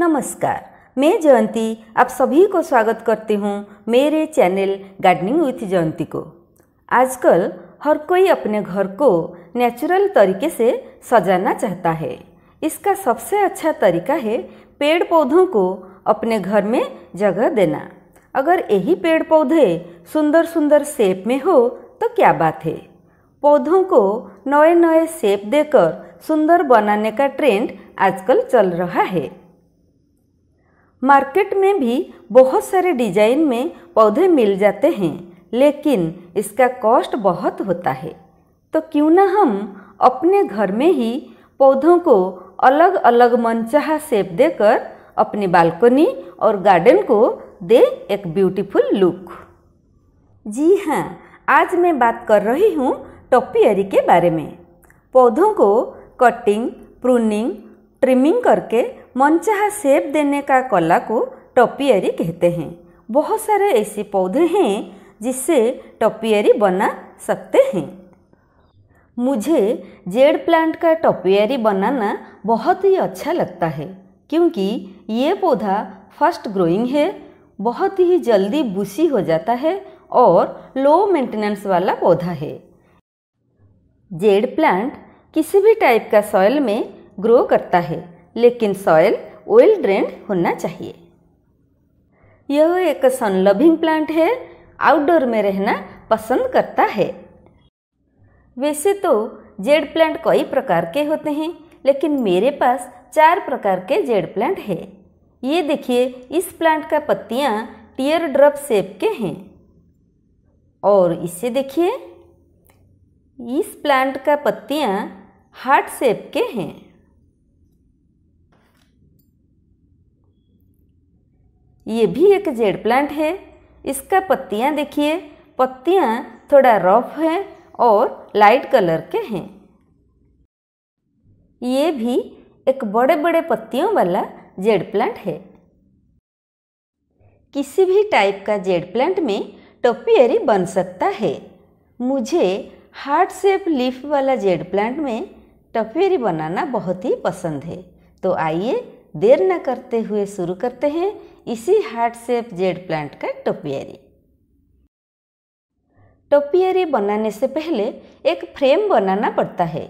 नमस्कार मैं जयंती आप सभी को स्वागत करती हूँ मेरे चैनल गार्डनिंग विथ जयंती को आजकल हर कोई अपने घर को नेचुरल तरीके से सजाना चाहता है इसका सबसे अच्छा तरीका है पेड़ पौधों को अपने घर में जगह देना अगर यही पेड़ पौधे सुंदर सुंदर शेप में हो तो क्या बात है पौधों को नए नए शेप देकर सुंदर बनाने का ट्रेंड आजकल चल रहा है मार्केट में भी बहुत सारे डिजाइन में पौधे मिल जाते हैं लेकिन इसका कॉस्ट बहुत होता है तो क्यों ना हम अपने घर में ही पौधों को अलग अलग मनचाहा शेप देकर अपनी बालकनी और गार्डन को दे एक ब्यूटीफुल लुक जी हाँ आज मैं बात कर रही हूँ टोपियरी के बारे में पौधों को कटिंग प्रूनिंग ट्रिमिंग करके मनचाहा सेब देने का कला को टोपियरी कहते हैं बहुत सारे ऐसे पौधे हैं जिससे टोपियरी बना सकते हैं मुझे जेड प्लांट का टोपियरी बनाना बहुत ही अच्छा लगता है क्योंकि ये पौधा फर्स्ट ग्रोइंग है बहुत ही जल्दी बूसी हो जाता है और लो मेंटेनेंस वाला पौधा है जेड प्लांट किसी भी टाइप का सॉइल में ग्रो करता है लेकिन सॉयल वेल ड्रेन्ड होना चाहिए यह एक सन लविंग प्लांट है आउटडोर में रहना पसंद करता है वैसे तो जेड प्लांट कई प्रकार के होते हैं लेकिन मेरे पास चार प्रकार के जेड प्लांट है ये देखिए इस प्लांट का पत्तियाँ टीयर ड्रॉप शेप के हैं और इसे देखिए इस प्लांट का पत्तियाँ हार्ट शेप के हैं ये भी एक जेड प्लांट है इसका पत्तियाँ देखिए पत्तियाँ थोड़ा रफ है और लाइट कलर के हैं ये भी एक बड़े बड़े पत्तियों वाला जेड प्लांट है किसी भी टाइप का जेड प्लांट में टोपियरी बन सकता है मुझे हार्ट शेप लीफ वाला जेड प्लांट में टोपियरी बनाना बहुत ही पसंद है तो आइए देर न करते हुए शुरू करते हैं इसी हार्ट सेप जेड प्लांट का टोपियरी टोपियरी बनाने से पहले एक फ्रेम बनाना पड़ता है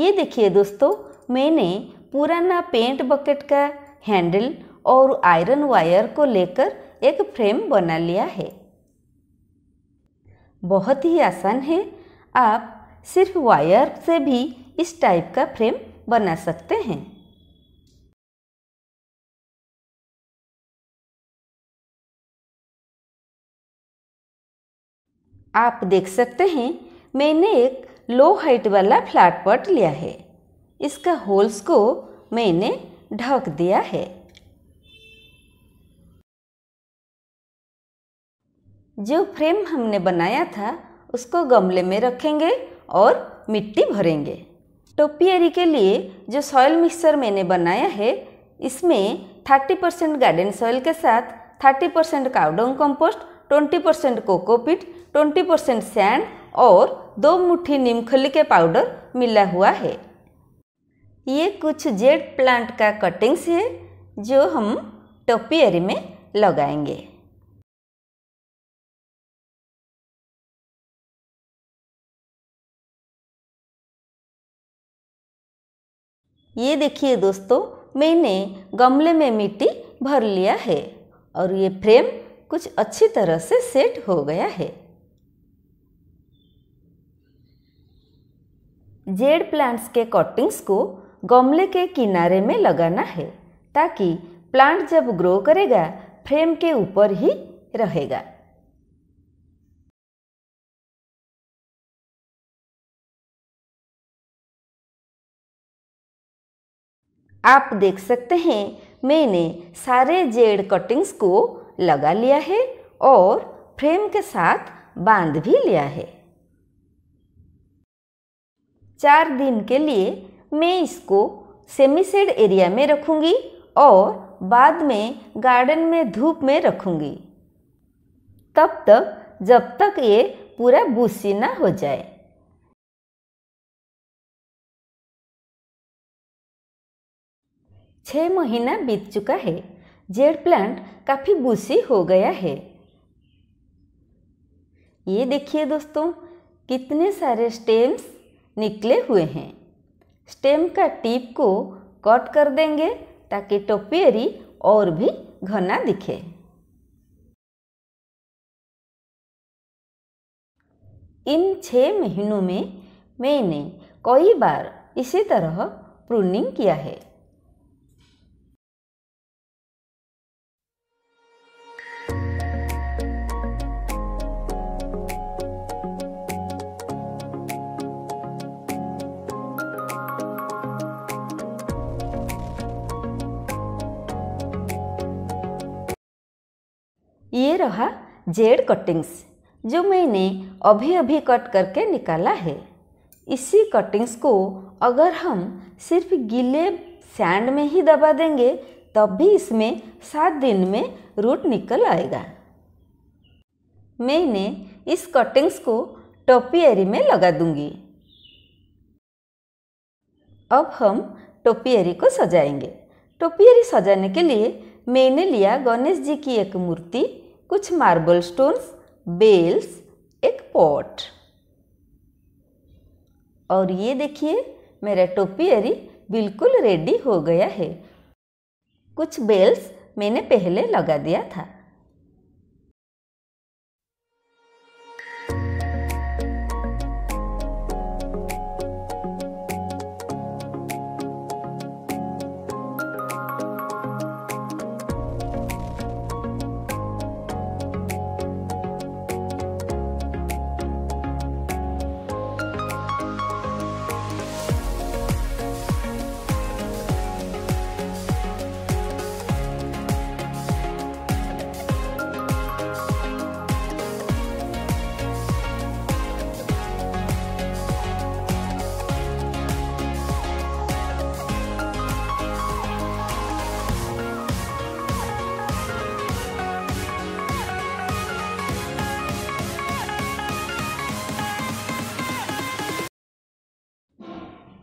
ये देखिए दोस्तों मैंने पुराना पेंट बकेट का हैंडल और आयरन वायर को लेकर एक फ्रेम बना लिया है बहुत ही आसान है आप सिर्फ वायर से भी इस टाइप का फ्रेम बना सकते हैं आप देख सकते हैं मैंने एक लो हाइट वाला फ्लैट पॉट लिया है इसका होल्स को मैंने ढक दिया है जो फ्रेम हमने बनाया था उसको गमले में रखेंगे और मिट्टी भरेंगे टोपियरी के लिए जो सॉयल मिक्सर मैंने बनाया है इसमें 30 परसेंट गार्डन सॉइल के साथ 30 percent cow dung compost 20 percent cocopeat twenty percent sand और दो मुट्ठी नीमखली के पाउडर मिला हुआ है ये कुछ जेड प्लांट का कटिंग्स है जो हम टोपियरी में लगाएंगे ये देखिए दोस्तों मैंने गमले में मिट्टी भर लिया है और ये फ्रेम कुछ अच्छी तरह से सेट हो गया है जेड प्लांट्स के कटिंग्स को गमले के किनारे में लगाना है ताकि प्लांट जब ग्रो करेगा फ्रेम के ऊपर ही रहेगा आप देख सकते हैं मैंने सारे जेड कटिंग्स को लगा लिया है और फ्रेम के साथ बांध भी लिया है चार दिन के लिए मैं इसको सेमीसेड एरिया में रखूंगी और बाद में गार्डन में धूप में रखूँगी तब तक जब तक ये पूरा बूसी ना हो जाए छः महीना बीत चुका है जेड प्लांट काफ़ी बूसी हो गया है ये देखिए दोस्तों कितने सारे स्टेम्स निकले हुए हैं स्टेम का टिप को कट कर देंगे ताकि टोपियरी और भी घना दिखे इन छः महीनों में मैंने कई बार इसी तरह प्रूनिंग किया है ये रहा जेड कटिंग्स जो मैंने अभी अभी कट करके निकाला है इसी कटिंग्स को अगर हम सिर्फ गीले सैंड में ही दबा देंगे तब भी इसमें सात दिन में रूट निकल आएगा मैंने इस कटिंग्स को टोपियरी में लगा दूंगी अब हम टोपियरी को सजाएंगे टोपियरी सजाने के लिए मैंने लिया गणेश जी की एक मूर्ति कुछ मार्बल स्टोन्स बेल्स एक पॉट और ये देखिए मेरा टोपियरी बिल्कुल रेडी हो गया है कुछ बेल्स मैंने पहले लगा दिया था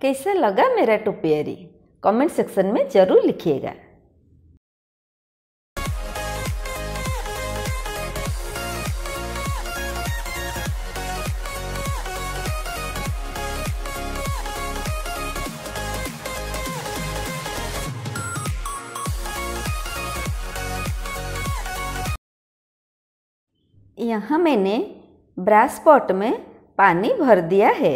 कैसा लगा मेरा टोपियरी कमेंट सेक्शन में ज़रूर लिखिएगा यहाँ मैंने ब्रास पॉट में पानी भर दिया है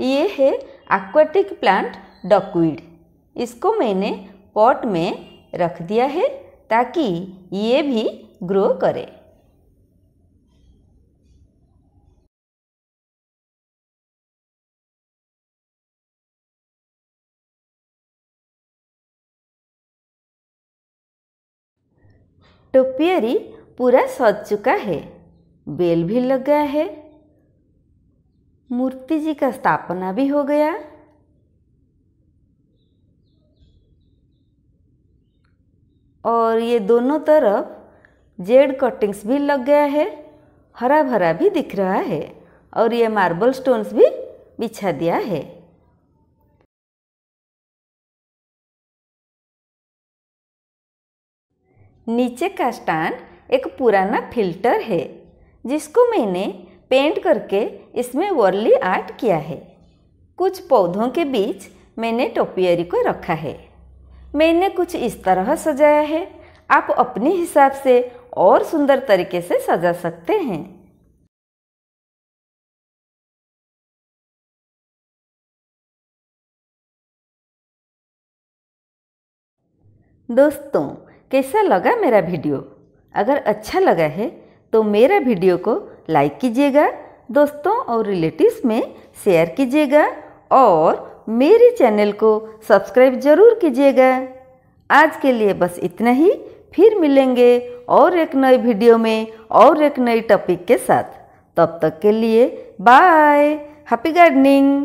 ये है एक्वाटिक प्लांट डकवीड इसको मैंने पॉट में रख दिया है ताकि ये भी ग्रो करे टोपियरी पूरा सज चुका है बेल भी लगा है मूर्ति जी का स्थापना भी हो गया और ये दोनों तरफ जेड कटिंग्स भी लग गया है हरा भरा भी दिख रहा है और ये मार्बल स्टोन्स भी बिछा दिया है नीचे का स्टैंड एक पुराना फिल्टर है जिसको मैंने पेंट करके इसमें वर्ली आर्ट किया है कुछ पौधों के बीच मैंने टोपियरी को रखा है मैंने कुछ इस तरह सजाया है आप अपने हिसाब से और सुंदर तरीके से सजा सकते हैं दोस्तों कैसा लगा मेरा वीडियो अगर अच्छा लगा है तो मेरा वीडियो को लाइक कीजिएगा दोस्तों और रिलेटिव्स में शेयर कीजिएगा और मेरे चैनल को सब्सक्राइब ज़रूर कीजिएगा आज के लिए बस इतना ही फिर मिलेंगे और एक नए वीडियो में और एक नए टॉपिक के साथ तब तक के लिए बाय हैप्पी गार्डनिंग